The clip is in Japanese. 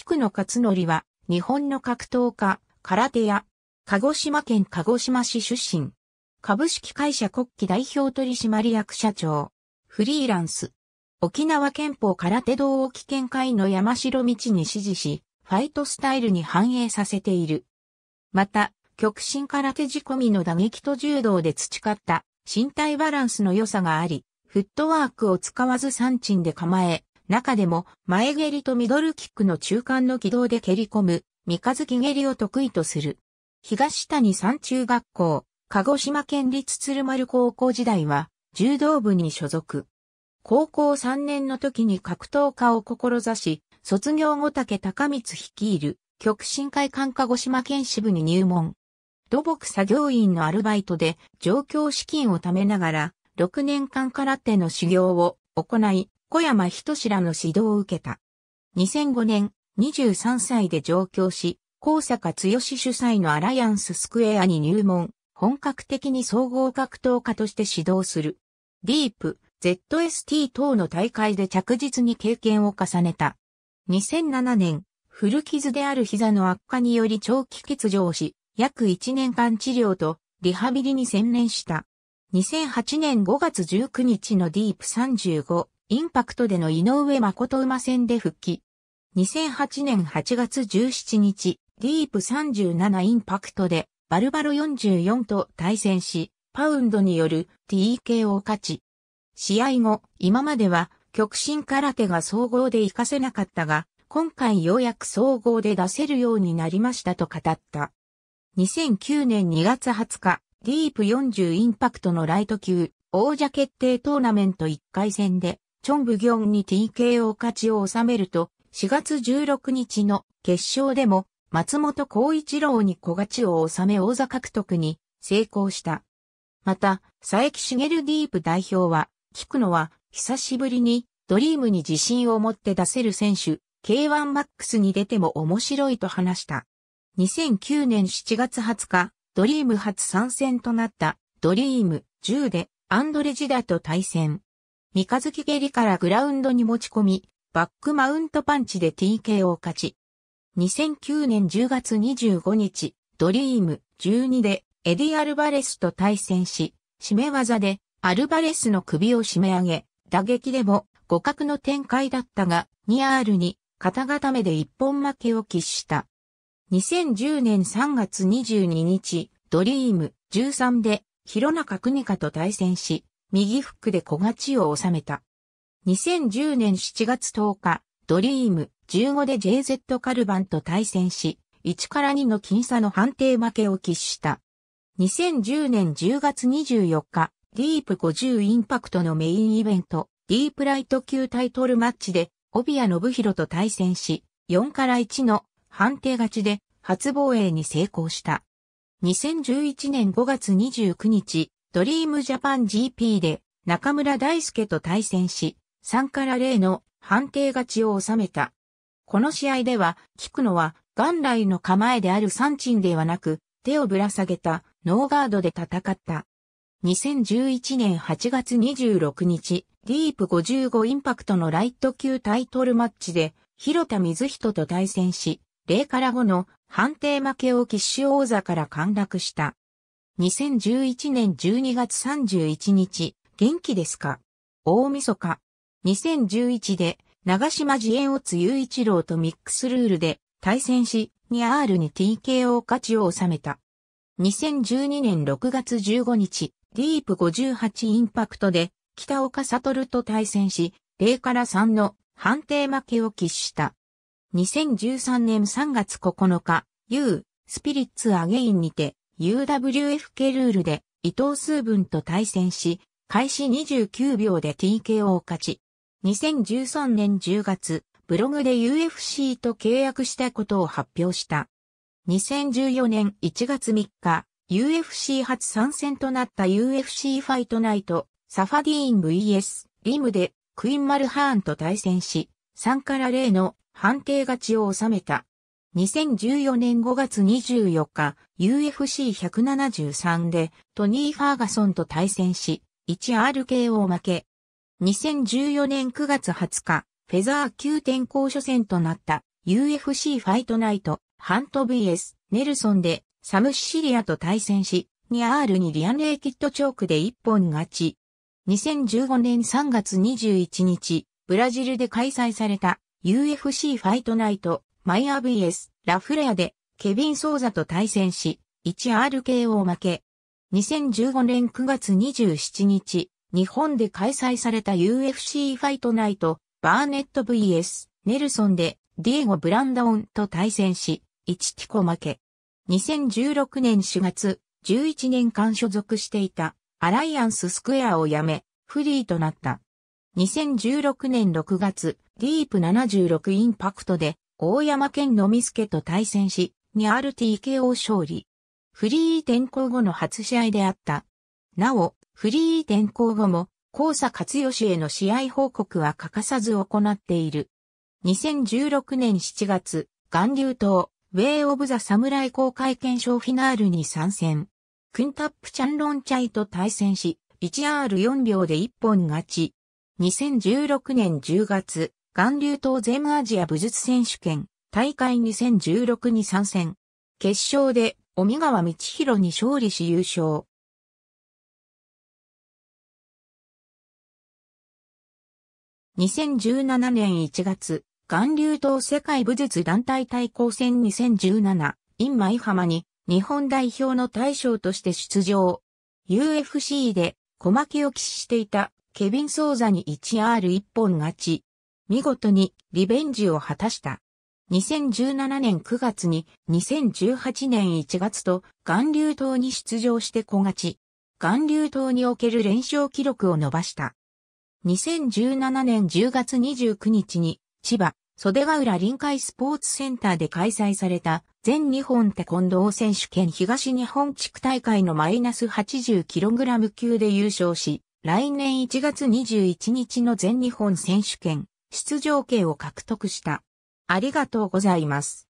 菊野勝則は、日本の格闘家、空手屋、鹿児島県鹿児島市出身。株式会社国旗代表取締役社長。フリーランス。沖縄憲法空手道沖県会の山城道に支持し、ファイトスタイルに反映させている。また、極真空手仕込みの打撃と柔道で培った身体バランスの良さがあり、フットワークを使わず三鎮で構え、中でも前蹴りとミドルキックの中間の軌道で蹴り込む、三日月蹴りを得意とする。東谷三中学校、鹿児島県立鶴丸高校時代は、柔道部に所属。高校3年の時に格闘家を志し、卒業後竹高光率いる、極真会館鹿児島県支部に入門。土木作業員のアルバイトで上京資金を貯めながら、6年間空手の修行を行い、小山人志らの指導を受けた。2005年、23歳で上京し、高坂剛主催のアライアンススクエアに入門、本格的に総合格闘家として指導する。ディープ、ZST 等の大会で着実に経験を重ねた。2007年、古傷である膝の悪化により長期欠場し、約1年間治療とリハビリに専念した。2008年5月19日のディープ35インパクトでの井上誠馬戦で復帰。2008年8月17日、ディープ37インパクトで、バルバロ44と対戦し、パウンドによる TK を勝ち。試合後、今までは極真空手が総合で活かせなかったが、今回ようやく総合で出せるようになりましたと語った。2009年2月20日、ディープ40インパクトのライト級王者決定トーナメント1回戦でチョン・ブギョンに TKO 勝ちを収めると、4月16日の決勝でも、松本幸一郎に小勝ちを収め王座獲得に成功した。また、佐伯茂ディープ代表は、聞くのは、久しぶりに、ドリームに自信を持って出せる選手、K1MAX に出ても面白いと話した。2009年7月20日、ドリーム初参戦となった、ドリーム10で、アンドレジダと対戦。三日月蹴りからグラウンドに持ち込み、バックマウントパンチで TK を勝ち。2009年10月25日、ドリーム12でエディ・アルバレスと対戦し、締め技でアルバレスの首を締め上げ、打撃でも互角の展開だったが、2R に肩固めで一本負けを喫した。2010年3月22日、ドリーム13で、広中邦香と対戦し、右フックで小勝ちを収めた。2010年7月10日、ドリーム15で JZ カルバンと対戦し、1から2の僅差の判定負けを喫した。2010年10月24日、ディープ50インパクトのメインイベント、ディープライト級タイトルマッチで、帯谷信弘と対戦し、4から1の判定勝ちで初防衛に成功した。2011年5月29日、ドリームジャパン GP で中村大輔と対戦し、3から0の判定勝ちを収めた。この試合では、菊野は元来の構えである三鎮ではなく、手をぶら下げたノーガードで戦った。2011年8月26日、ディープ55インパクトのライト級タイトルマッチで、広田水人と対戦し、0から5の判定負けを騎士王座から陥落した。2011年12月31日、元気ですか大晦日。2011で、長島自演を津雄一郎とミックスルールで対戦し、2R に TKO 勝ちを収めた。2012年6月15日、ディープ58インパクトで、北岡悟と対戦し、0から3の判定負けを喫した。2013年3月9日、U、スピリッツアゲインにて、UWFK ルールで伊藤数文と対戦し、開始29秒で TKO を勝ち、2013年10月、ブログで UFC と契約したことを発表した。2014年1月3日、UFC 初参戦となった UFC ファイトナイト、サファディーン VS、リムで、クインマルハーンと対戦し、3から0の判定勝ちを収めた。2014年5月24日、UFC173 でトニー・ファーガソンと対戦し、1RKO 負け。2014年9月20日、フェザー級転校初戦となった UFC ファイトナイト、ハント VS、ネルソンでサムシシリアと対戦し、2R にリアネイキッドチョークで一本勝ち。2015年3月21日、ブラジルで開催された UFC ファイトナイトマイア VS ラフレアでケビン・ソーザと対戦し、1RK を負け。2015年9月27日、日本で開催された UFC ファイトナイト、バーネット VS ネルソンでディエゴ・ブランダオンと対戦し、1ティコ負け。2016年4月、11年間所属していたアライアンススクエアを辞め、フリーとなった。2016年6月、ディープ76インパクトで大山県のみすけと対戦し、2RTK o 勝利。フリー転向後の初試合であった。なお、フリー転向後も、高佐勝義への試合報告は欠かさず行っている。2016年7月、岩流島、ウェイオブザサムライ公開検証フィナールに参戦。クンタップチャンロンチャイと対戦し、1R4 秒で1本勝ち。2016年10月、元流ゼムアジア武術選手権大会2016に参戦。決勝で、尾川道弘に勝利し優勝。2017年1月、岩流島世界武術団体対抗戦2017ンマイ浜に日本代表の大将として出場。UFC で小負けを喫していたケビン・ソーザに 1R1 本勝ち。見事にリベンジを果たした。2017年9月に2018年1月と岩流島に出場して小勝ち。岩流島における連勝記録を伸ばした。2017年10月29日に千葉、袖ヶ浦臨海スポーツセンターで開催された全日本テコンドー選手権東日本地区大会のマイナス 80kg 級で優勝し、来年1月21日の全日本選手権出場権を獲得した。ありがとうございます。